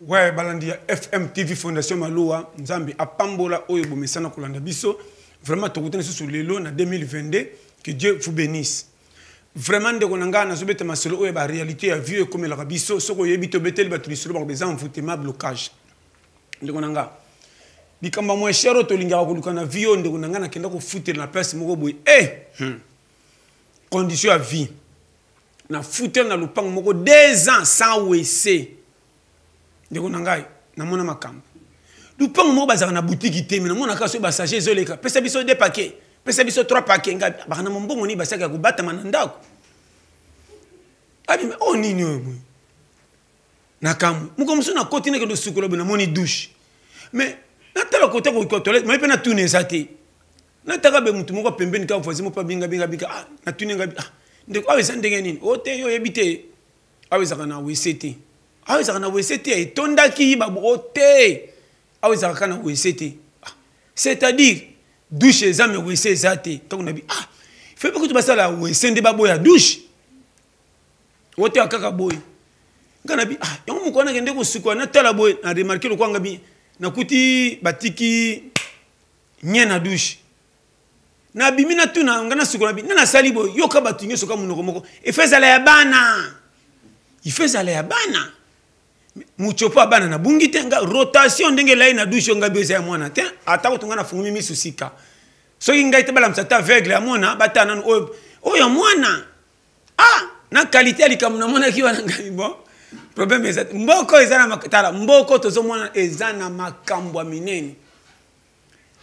ouais balandi ya fm tv fondation malowa nzambe apambola oyo bomesana kolanda biso vraiment tokutani lisusu lelo na 2022 que dieu vous bénisse vraiment ndeko na ngai nazobeta masolo oyo baréalité ya vieux ekomelaka biso soki oyebi te obeteli bato lisolo bakoba eza mvutema blocage ndeko na ngai likambo mwa cher oyo tolingaka koluka na vie oyo ndeko na ngai nakenda kofutela na place moko boye e condition ya vie nafutela na lopango moko 2 ans sans wese ndeko na ngai namona makambo lupango moko bazalaka na butiki te me namonaka soki basage ezoleka pesa biso de paquet pesa biso trois paquet ngai baka na mombongo nini basaki ya kobatama na ndako abima oyo oh, nini oyo boye nakambo moko mosusu nakoti nake losukolo boye namoni douche mais natala kota kotoilette mai mpe natuna eza te nataka be motu moko pembeni kaka voisin moko abingabingabinga ah natuni nga ah, ndeko awa eza ndenge nini o oh, te yo oyebi te awa ezalaka na wese te awa ezalaka na wese te etondaki baboko oh, te awa ezalaka kaka na wese te ah, c'est-à-dire dushe eza me wese eza te ntango nabi ah fe mpe kutu basala wese nde baboya dushe oteya kaka boye nga nabi ah yango moko wana akende kosukola natala boye na remarke lokwanga bi nakuti batiki nye na dushe nabimi natuna nga nasukola bi nde nasali boye yoka bato nyonso ka monoko moko efe ezala ya bana ife e ezala ya bana mucopo abana nabungi te nga rotation ndenge elai na dushe ngai beza ya mwana te ata kutu ngai nafungumi misu sika soki ngai te balamisa te aveugle ya mwana batala nanu oyo oyo mwana ah na kalite ya likambo namonaki wana ngai bon probleme eza te mboko eza na tala mboko tozomona eza na makambo ya minene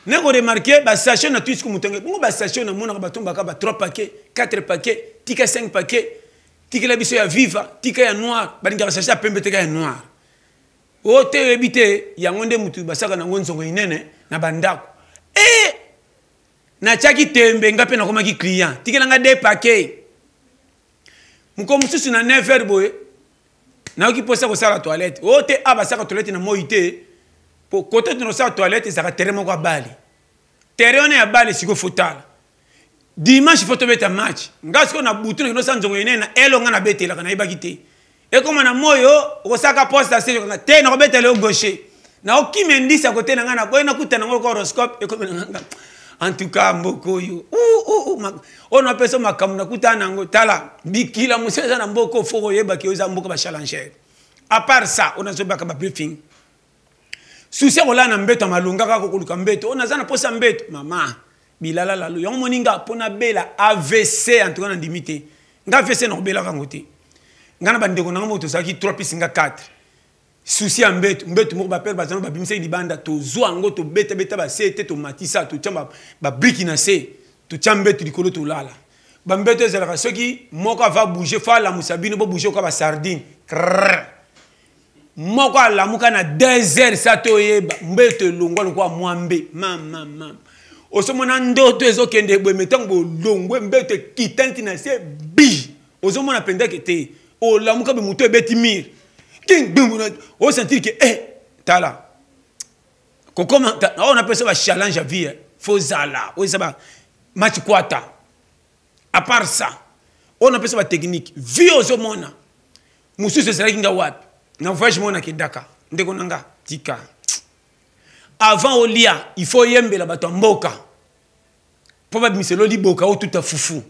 ndenge remarke bastation na twisuku motonge bongo bastation namonaka batombaka ba 3 paquet 4 paquet tika 5 paquet tikela biso ya viva tika ya noir balingaka cherche ya pembe tika ya noir oyo te oyebi te yango nde mutu basaka nango nzongo inene na bandako e natiaki tembe nga mpe nakomaki client tikelanga de paquet moko mosusu na 9 heure boye nayoki mposa kosala toilette oyo te a basaka toilette na moi te po kote tona kosala toilette ezalaka terrain moko ya bale terrain wana ya bale sikoyo fotala dimanche fo tobeta match nga sikoyo na butu nakende osala nzongo yenene na ele nga nabetelaka nayebaki te ekoma na moyo okosalaka poste ase okanga te nakobetela yo gaucher naokima endisa kote na ngai nakoye nakuta nango loka horoscope ekomi na nganga en tout cas mboka oyo oyo napesa makambo nakuta nango tala bikila mosusu eza na mboka ofoko oyebaki oyo eza mboka bachallengere a part ça oyo nazobaka babriefing susi akolala na mbeto ya malonga kaka kokoluka mbeto oyo naza na mposa mbeto mama bilala lalo yango moni nga mpo nabela avc antuka na ndimi te nga avc nakobelaka yango te nga na bandeko nanga moko tozalaki 3 pisi nga 4 susi ya mbetu mbetu moko bapere bazana babimisaki libanda tozwa yango tobetabeta base te tomatisa totya babriki na se totya mbetu likolo tolala bambeto ezalaka soki moko ava bouge fo alamusa bino bobouge okoka basardine krr moko alamuka na 2 heures sa toyeba mbeto elongwa lokola mwa mbe mamamama ozomona ndoto ezokende ebweme ntango bolongwe mbeto ekita nti na se bi ozomona mpendake te olamuka be moto ebeti mire kingbimuna osentir ke e tala kokoma oyo napesa bachallenge ya vie fozala oyo eza bamatch kwata apart ça oyo napesa batechnike vie ozomona mosusu ezalaki nga wapi na voyage moko nakendaka ndeko na nga tika avant olia il faut oyembela bato ya mboka mpo babimisa eloli boka oyo tuta fufu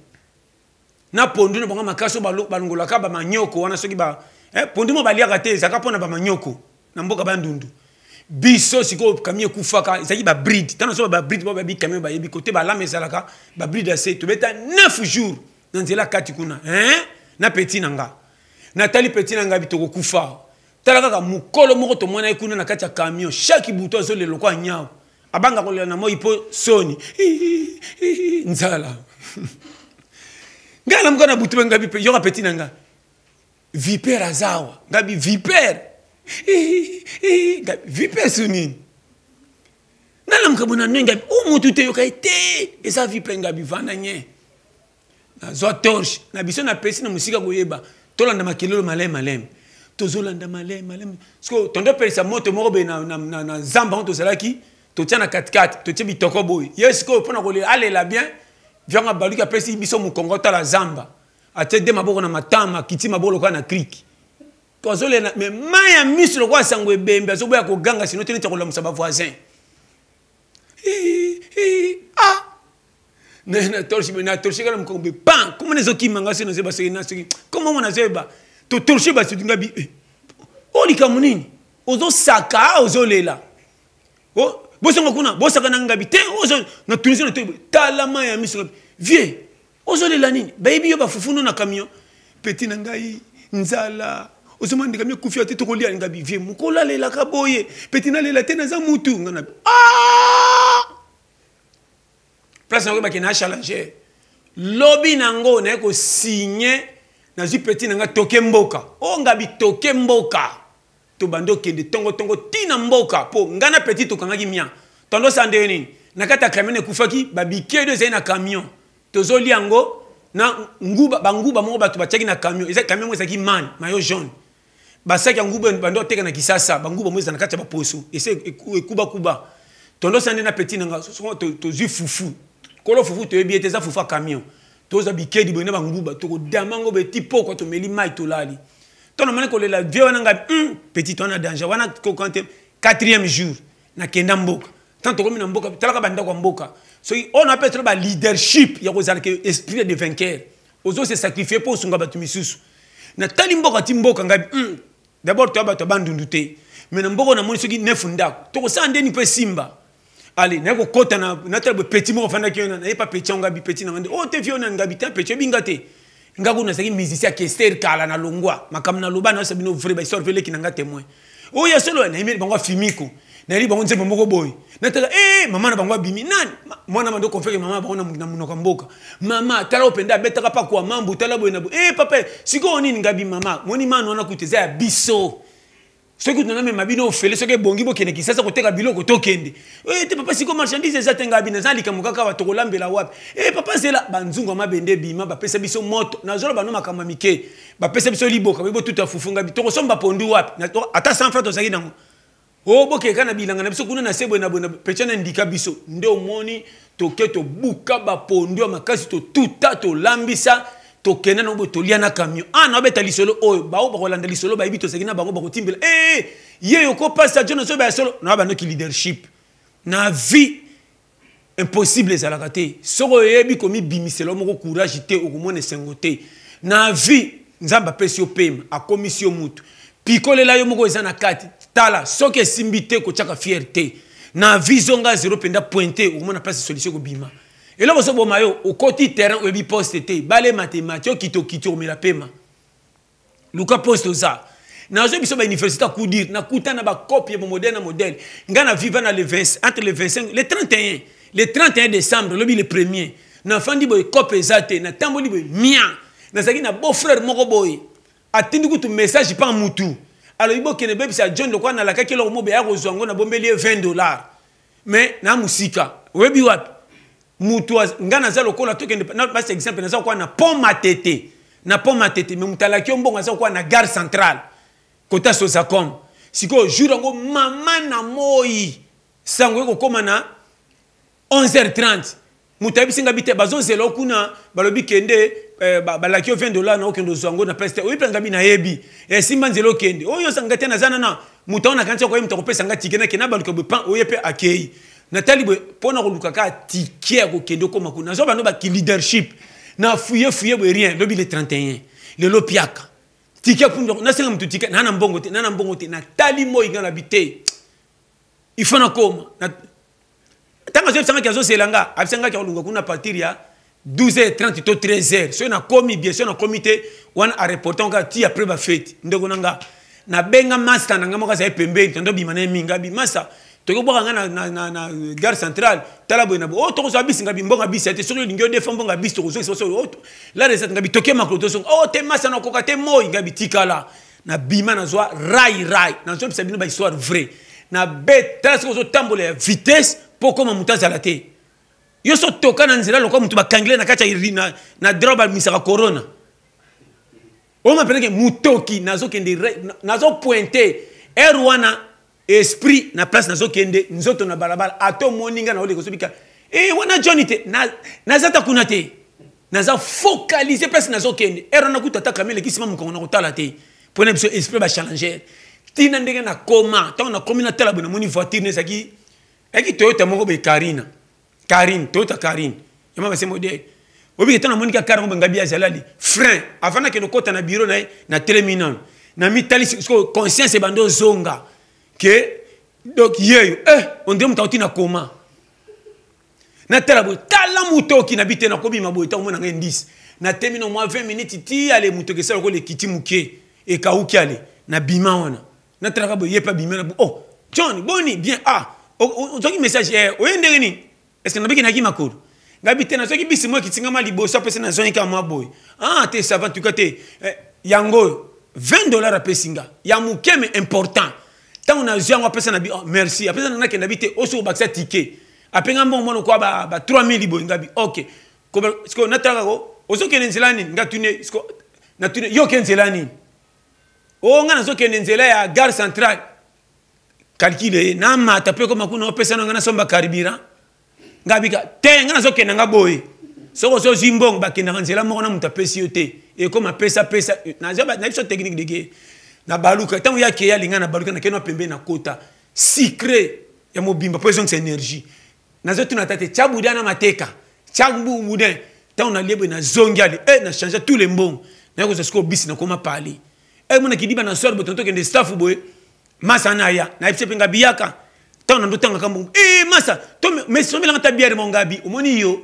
na pondu na bango makasi oyo balongolaka bamanyoko wana soki ba eh, pondu mo baliaka te ezalaka mpo na bamanyoko na mboka bandundu biso sikoyo kami ekufaka ezalaki babride ntana so babride mpo bayebi kami bayebi kote balame ezalaka babride ase tobeta 9 jours na nzela kati kuna hein? na peti na nga natali peti na nga bitokokufa tala kaka mokolo moko tomona ye kuna na kati ya camion chaque buto azoleloko ya nyau abanga kolela na moi mpo soni nzala ngai na moka na butu mpe ngabi yoka peti na ngai vipere aza awa ngabi vipere ngabi vipere su nini nalamuka bona noi ngabi o motu te yoka ye te eza vipere ngabi vanda nye nazwa torche na biso napesi na mosika koyeba tolanda makelelo maleme maleme tozolanda malem malem parceke tondoopelisa moto moko boye na nzambe ango tozalaki totia na 44 totie bitoko boye ye sikoyo mpona kolela alela bien vianga baluki apesi biso mokongo tala zamba atie de maboko na matama akiti maboko lokola na kriki toazolela me mai ya miso lokola sango ebembe azoboya koganga sino te neti akolamusa bavoisin ah naye na torche na torche kala mokongo be pan komona ezokimanga se nazoyeba soki na soki komamona azoyeba totorche basotu ngabi eh, oyo oh, likambo nini ozosaka ozolela oh, bosonga kuna bosaka na ngabi te oh, na tunisie na toyebo talama ya miso ngabi vie ozolela nini bayebi yo bafufuno na camion peti na ngai nzala ozomandi camion kufi te tokolia ngabi vie mokolalelaka boye peti nalela te naza mutu nga na ah! place nakoyebake na challenger lobi nango naye kosigne nazwi peti na nga toke mboka o ngabi toke mboka tobandi okende tongotongo ntina mboka mpo nga na peti tokangaki mia tondosa ndenge nini na kati ya camion ekufaki babikedo ezali na camion tozolia yango na nguba banguba moko bato batiaki na camion eza camion moko ezalaki mane mayo jaune basaki ya nguba bando ateka na kisasa banguba moko eza na kati ya baposo ese ekubakuba tondosa nde na peti na nga tozwi fufu kolo fufu toyebi ete eza fufu ya camion toza bikedi boye na banguba tokodamango boye ti pokwa tomeli mai tolali to namoni kolela vie wana ngai mm, petit wana danger wana kokante quatrième jour nakenda mboka tant tokomi na mboka talaka bandako ya mboka soki oyo na apesala baleadership ya kozala ke esprit de vainqueur ozo se sacrifie mpo osunga bato misusu natali mboka ti mboka ngai mm, d'abord toya bato ya bandundu te mai na mboka namoni soki nefu ndako tokosala ndeni mpo esimba ale nakokɔta na natala boye peti moko ofandaki yo na nayeba peti yango ngabi peti nanga nde o te fi yo na ngabi te peti ebinga te nga kuna azalaki musicien kester kala na longwa makambo naloba nayosa bino vrai bahistoire fe eleki na nga témoin oyo solo nayemeli bango afimiko nayeli bango nzembo moko boye natala e mama na bango abimi nani mwana bando konfeke mama bango na munoko mboka mama tala openda abetaka pakwa mambu tala boye na boye e papa sikoyo nini ngabi mama moni mano wana kuta eza ya biso soki tona mema bino ofele soki ebongi bokende kisasa koteka biloko tokende eh, te papa siko marchandise eza te ngai bino eza likambo kaka bato kolambela wapi e papa zela banzungu ya mabende bima bapesa biso moto nazola bano makambo ya mike bapesa biso liboka bebo tuta fufu ngai tokosomba pondu wapi ata san fra tozalaki nango o oh, bokeka na bilanga na biso kuna na se boye na boye petia na ndika biso nde omoni toke tobuka bapondu ya makasi totuta tolambisa to tokende na boye tolia na camion ana ah, obeta lisolo oyo bao bakolanda lisolo bayebi toseki na bango bakotimbela ee eh, eh, ye okopasa jo na so baya solo na bandoki leadership na vie impossible ezalaka te soki oyebi komibimisela moko courage te okomona esengo te na vie nzambe apesi yo pema akomisi yo mutu pikolela yo moko eza na kati tala soki esimbi te kotyaka fiere te na vie zonga zero mpenda pointe okomona place solution ekobima Et so vous yo okoti terrain oyebi poste te qui te qui kitokiti la pema poste oza nazwi biso bauniversité akudire nakuta na bakopi ya bamodele modèle. na le entre le 25 le 31 le 31 décembre le premier dit boye kope eza te natamboli boye na frère moko bah, atindi message mutu john y a 20 dollars. Mais na musika Webi, moto nga naza lokola tokende basi exemple naza kokoa na pont matete na pont matete me moto alaki yo mbongo aza kokoa na gare centrale kota sozacom sikoyo jour yango mama na moi sango ekokóma na 11h30 moto ayebisi nga bi te bazonzela okuna balobi kende eh, balaki yo 20 dollar na okende ozwa yango na place te oyebi nga bi nayebi esimba eh, nzela okende oyo ozanga te naza nana moto awo nakanisi akoyebi moto akopesa nga tike nakende abaluka bopan oye mpe akei natali boye mpo na koluka kaka tike ya kokende okóma kuna nazoba no baki leadership na fuye fuye boye rien lobi le 31 lelo piaka tike mpundu nasenga motu tike nana mbongo te nana mbongo te natali moi nga na bi te ifo nakóma ntango azo ebisangaki azoselanga abisangaki akoluka kuna partir ya 12h30 to 13h soki nakomi bien soki nakomi te wana areporte nga ti apres bafete ndeko na nga nabenga masta na nga moko aza ye pembeni tondo bima na ye mingi abimasa tokobwaka nga na gare centrale tala boye na bo o oh, tokozwa bisi nga bimbonga bisi ya te soki olingi odefa mbonga bisi tokozwakisa biso oh, laresat nga bitoke makolo tosonga o oh, te masa na koka te moi nga bitikala na bima nazwa rai rai nazobisa bino bahistoire vrai na be tala soki ozotambola ya vitesse mpo okoma moto azala te yo so toka na nzela lokwa moto bakangile na kati ya na dro bamisaka corona oyo mapeleke motoki nazokende nazopointe ere wana esprit na place nazokende nzoto na balabala atomoni ngai naoleka ozobika e eh, wana johni te naza ta kuna te naza focalise place nazokende ere wana kuta ataka mi elekisima mokongo na kotala te mpo na biso esprit bachallengere ntina ndenge nakoma ntango nakomi natala boye namoni voiture nezalaki yaki toyota moko boye karina karine toyota karine yama base modele obiki ntango namoni kaka yango bengabi azalali frein avant nakende okɔta na biro na ye na telemi nano namitalisi conscience ebandi ozonga ke donc yeyo eh ondire moto aoti na koma natala boye tala moto oki na bi te nakobima boye ntango omona ngai ndisi natemi na mwa 20 minute ti ale moto ekesala lokola ekiti moke ekauki ale na bima wana natalaka boye ye mpe abima na oh john boni bien ah ozwaki message eh oye ndenge nini estce nabekinaki makolo ngai bi te nazwaki bisi moko ekitingama liboso apesi nazwanyika mwa boye ah te sava ntuka te eh, yango oyo 20 dollar apesi nga ya moke me important ntango nazwi yango apesa na bi oh, merci apesa nanga kenda bi te oso obakisa tike apenga mbongo mwana okoya ba, ba 3000 boye nga bi ok siko natalaka ko ozokende nzela nini nga tune siko natune yo ke nzela nini o nga nazokende nzela ya gare centrale calcule ye namata mpe koma kuna opesa nanga nasomba carburant nga bika te nga nazokenda nga boye soko ozozwi mbongo bakendaka nzela moko na moto apesi yo te ekoma pesapesa na biso technique deke na baluka ntango yake eya alinga na baluka nakei na pembeni na kota sikre ya mobimba mpo ezongisa énergie nazotuna tate tia budin na mateka tia mbu budin ntango nalie boye nazongi ale e na eh, change tous les mbongo naye kozwa sikoyo bisi nakoma pale e mona kidiba na soir boye tonto okende staff boye masa wana aya nayebisa mpe nga biyaka ntango nandotangaka mbongo e masa mesomelanga ta biere mongabi omoni yo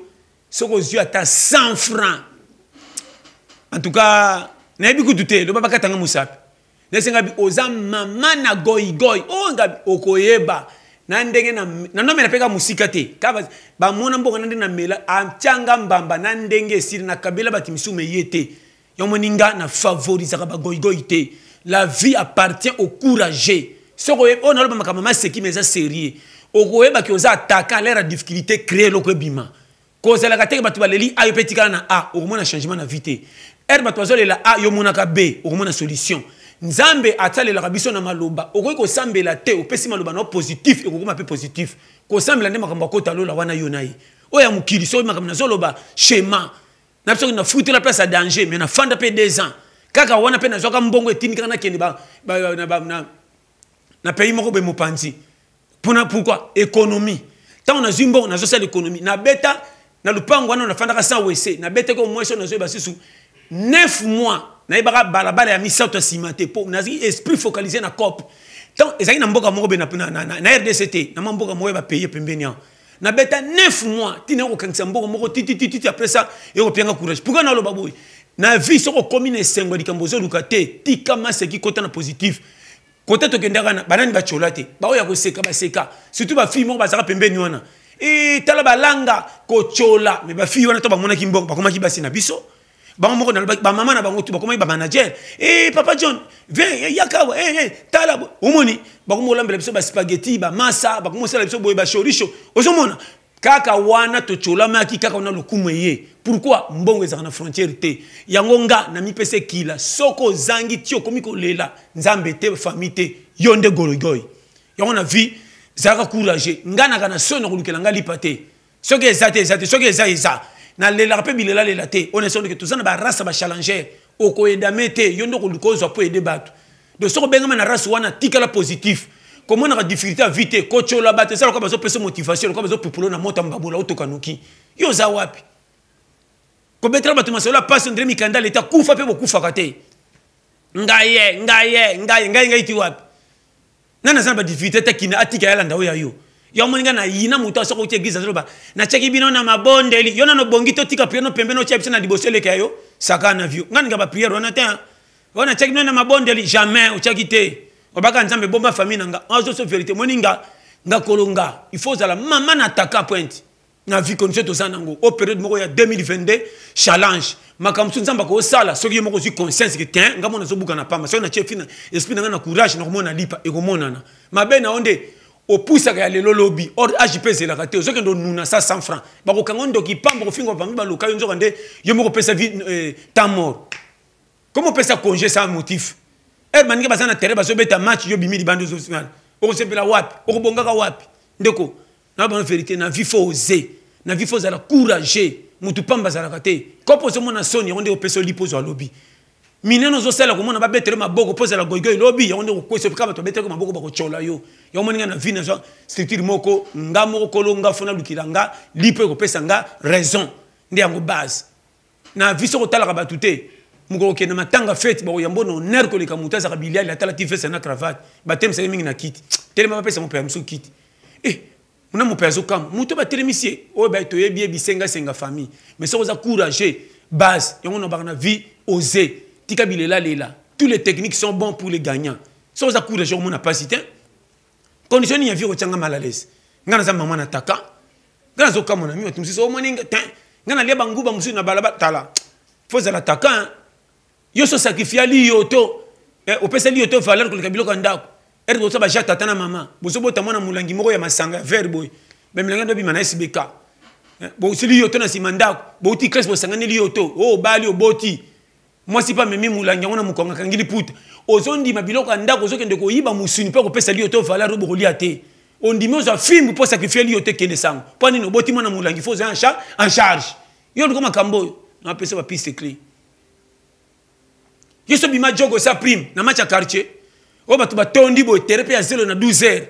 soki ozwi ata 100 franc en tout cas nayebi kutu te loba bakatanga mosapi nesengabi oza mama na goigoi oyo oh, ngabi okoyeba na ndenge na mpe ka mosika te kaka bamona na ndenge namela mbamba na ndenge nakabela bato misusu meye te yo moninga nafavorisaka bagoigoi te la vie appartient au courageux soko oyo oh, naloba makambo maseki ma eza serie okoyebaki oza ataka alaire ya difficulté créer eloko ebima kozalaka teke bato baleli a yo e na a okomona changement na vie te ere bato la a Yomona ka b okomona solution nzambe atalelaka biso na maloba okoki kosambela te opesi maloba na yo positif ekokoma mpe positif kosambela nde makambo akota lola wana yo na ye oyo ya mokili soki makambo nazoloba shema na bisoki na futela place ya danger mai nafanda mpe deux ans kaka wana mpe nazwaka mbongo etindi kaka nakende na pays moko boye mopanzi mpona pourkui économie ntango nazwi mbongo nazosala économie nabeta na lupango wana nafandaka sa wese nabetaki omwesi oyo nazoyeba susu neuf mois nayebaka balabala ya misato nsima te po nazali esprit focalisé na cop, tant ezalaki na mboka moko mpe na na na na mwa mboka moko ba bapaye pembeni na beta 9 mois tina okokangisa mboka moko ti après ça ekopianga courage pourkui naloba boye na vie soki okomi na esengo ya likambo ti te tikama seki kota na positif kote tokendaka na banani ba te baoyo ya ba baseka surtout bafille ba bazalaka pembeni wana Et tala balanga kotyola me bafille wana to bamonaki mbongo bakomaki basi na biso bango moko bamama na bango tu bakomaki bamanager e eh, papa john vin eh, yaka awa eh, ee tala omoni bakomi kolambela biso baspageti bamasa bakomi kosala biso boye bashorisho ozomona kaka wana tociolamaki kaka wana lokumu eye pourkui mbongo ezalaka na frontière te yango nga na mipesa ekila soko ozangi ti okomi kolela nzambe te famille te yo nde gorogoy yango na vie zalaka courage nga naka na soni na kolukela nga lipa te soki eza te eza te soki eza eza nalelaka mpe bilela lela te oyo nasoki toza na barace bachallengere okoedame te yo nde okoluka ozwa mpo ede bato donc soki obengama na race wana tikala positif komonaka difficulté ya vi te kotyola bato eza lokola bazopesa motivation lokola bazopupula na mota mbabola otokanuki yo oza wapi kobetela bato masolo apasi ndre mikanda leta kufa mpe bokufaka te ngai ye ngai ye ngai ngai ngai ti wapi nani aza na badifficulté te kina atika yalanda oyo ya yo yo moninga na yina moto asoko uti eglize azoloba natyaki bino na mabondeli yo nano bongi totika priere no pembeni otya biso na liboso eleka yo saka na vio nga ninga bapriere wana te oyo natyaki bino na mabondeli jamais otyaki te obaka nzambe bomba famille na nga azoso verité moninga nga kolonga il faut ozala mama na taka pointe na vie condition toza nango o période moko ya 2022 challenge makambo so nzambe akosala soki ye moko ozwi conscience ke tin nga mona azobuka na pamba soki natie esprit na nga na courage nakomona lipa ekomonana mabe na yo nde opusaka à le lobby or agp nous nous sa 100 francs. bakokanga ondoki 100 francs, On baluka 100 Je me yo 100 vie temps mort peut francs, congé sans motif francs, eh, baninga baza na francs, bazobeta match yo bimi la wap on francs, okobongaka wapi ndeko na bonne vérité na vie faut oser. na vie courage francs, pamba azalaka 100 kopo ozomona on, au francs, opesa pose au lobby. minene ozosala komona babetele maboko mpo ozala goigoi lobi yango nde kokwesi kaka bato babetelaki maboko bakotyola yo yango moninga na vie nazwa structure moko nga moko kolo nga fona lukila nga li mpo ekopesa nga raison nde yango base na vie soko otalaka bato te mokoko okende matanga fete bakoyambo na honere koleka moto azaka biliali atalaki vese na cravate batelemisaki mingi na kiti telema bapesa mopeya miso kiti e eh, na mopeya azokama moto batelemisi ye oyo toyebi yebisengasenga famille mais soko oza courage base yango na baka na vie oze tika bilela lela tous les techniques sont bons pour les gagnants Sans cour de jour mona pasité condition ya vie otyanga mal à l'aise nga naza mama nataka nga nazoka mona mi otu mosusu oh, banguba mosusu na balaba tala la taka hein. yo so sacrifia li yo to opesali eh, yo to valeur koleka biloko ya ndako ere bosa baja tata na mama bozobota mwana molangi moko ya masanga vert boy. Mais bamilangi ndo bima eh, na sbk bosili yo to na Boti ndako bouti classe li yo Oh o obali Boti. mwasi mpe amemi molangi yango na mokongo akangi liputa ozondima biloko ya ndako ozokende koyiba mosuni mpe kopesali yo to valeur oyo bokolia te ondimi ozwa fimbu mpo sacrifieli yo te kende sango mpo nini oboti mwana molangi fo oza en charge yo liko makambo oyo napesa bapiste cle ye so bima jogo esa prime na match ya quartier oyo bato batondi boye tere mpe ya zelo na 12 heures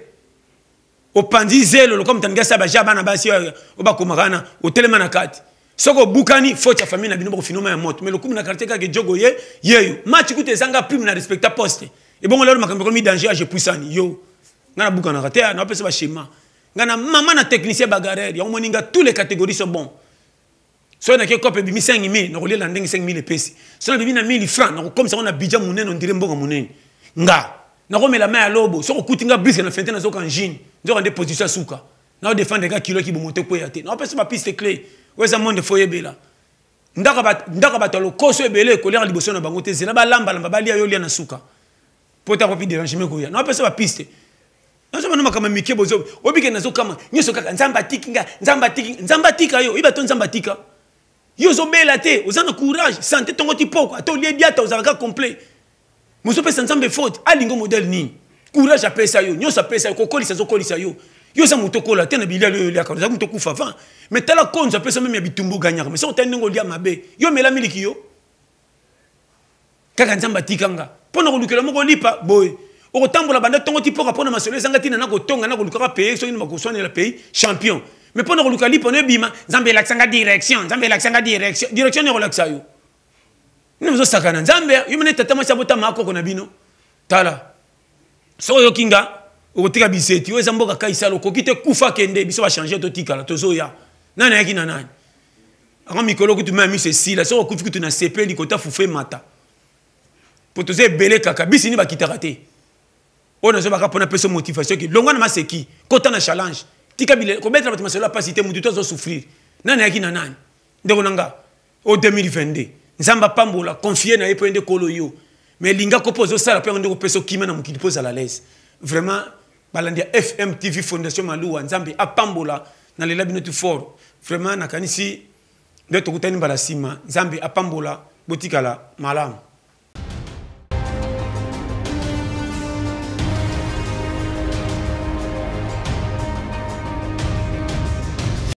opanzi zelo lokola motaningasi ya baja bana basi oyo bakomaka na otelema na kati soko obukani faute ya famille na bino bokofinoma ya moto me lokumi na quartier kaka ejogo ye yeyo match kuta ezanga prime na respecta poste ebongo lelo makambo ekomi danger age puissani yo ngai nabukanaka te naopesa bashema ngai na mama na technicien bagarere yango moninga tous les catégories so bon soki nake kope ebimi 5000 nakolela ndenge 5000 epesi soki nabimi na 1000 franc nakokomisa ngo na bidja monene ondire mbongo monene nga nakomela mai ya lobo soki okuti nga briske na fente nazoka angine nzoka nde position ya suka naodefendre ka kilo eki bomote kweya te naopesa bapiste clé oyo eza monde fo oyebela ndako bato ya lokoso ebele ekoliaka liboso na bango te zela balambalamba balia yo lia na suka po ta papi dérangement koya na bapesa bapiste nazomana makambo mike bozo obike nazokama nyonso kaka nzambe atiki nga nzambe atiki nzambe atika yo oyeba to nzambe atika yo ozobela te oza na courage sante tongoti poko ata olie biata ozalaka complet mosu opesa nzambe faute alingo modele nini courage apesa yo nyonso apesa yo kokolisa azokolisa yo yo oza moto okola te na bilialo oyo oliaka ozalaki moto okufa 20 me tala konzo apesa meme ya bitumbu oganyaka me soki otali ndenge olia mabe yo mela miliki yo kaka nzambe atikanga mpo na kolukela moko olipa boye okotambola banda ntongo ti poka mpo na masolo ezanga ntina nakotonga nakolukaka pays soki bakoswanela pays champion me mpo na koluka lipa no ebima nzambe elakisanga direction nzambe elakisanga direction direction ne kolakisa yo nde ozosakana nzambe yo mene tata mwasi abotama akoko na bino tala soki oyoki nga okotika biseti oyo eza mboka kaisala okoki te kufa kende biso bachange totikala tozoya nani ayaki na nani yango mikolo kutu ma miso esila soki okufi kutu na sepeli kotafufe mata po toza ebele kaka bisi nini bakitaka te oyo nazobaka mpona peso motivation ke longwa na maseki kota na challenge tika kobetela bato masolo apasi te motu to azosouffrir nani ayaki na nani ndeko na nga o 2022 nzambe apambola confie na ye mpo ende kolo yo mais elinga kopo ozosala mpo yango ndeko pesa okima na mokili mpo ozala lese vraiment balandi ya fm tv fondation maluwa nzambe apambola na lela bino tu fort vraiment nakanisi nde tokutani mbala nsima nzambe apambola botikala malamu